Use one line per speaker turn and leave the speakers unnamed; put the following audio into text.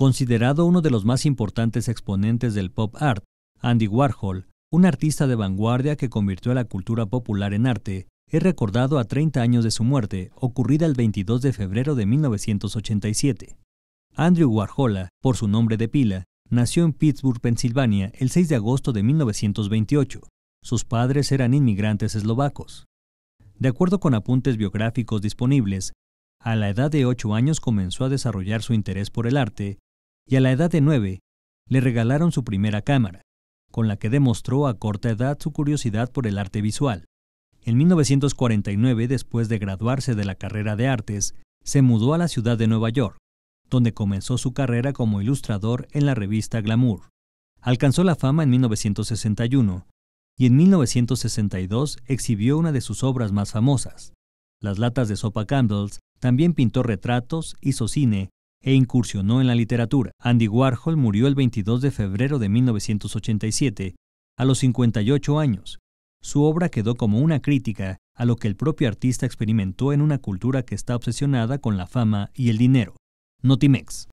Considerado uno de los más importantes exponentes del pop art, Andy Warhol, un artista de vanguardia que convirtió a la cultura popular en arte, es recordado a 30 años de su muerte, ocurrida el 22 de febrero de 1987. Andrew Warhol, por su nombre de pila, nació en Pittsburgh, Pensilvania, el 6 de agosto de 1928. Sus padres eran inmigrantes eslovacos. De acuerdo con apuntes biográficos disponibles, a la edad de 8 años comenzó a desarrollar su interés por el arte y a la edad de nueve le regalaron su primera cámara, con la que demostró a corta edad su curiosidad por el arte visual. En 1949, después de graduarse de la carrera de artes, se mudó a la ciudad de Nueva York, donde comenzó su carrera como ilustrador en la revista Glamour. Alcanzó la fama en 1961 y en 1962 exhibió una de sus obras más famosas, Las latas de sopa candles, También pintó retratos, hizo cine e incursionó en la literatura. Andy Warhol murió el 22 de febrero de 1987, a los 58 años. Su obra quedó como una crítica a lo que el propio artista experimentó en una cultura que está obsesionada con la fama y el dinero. Notimex.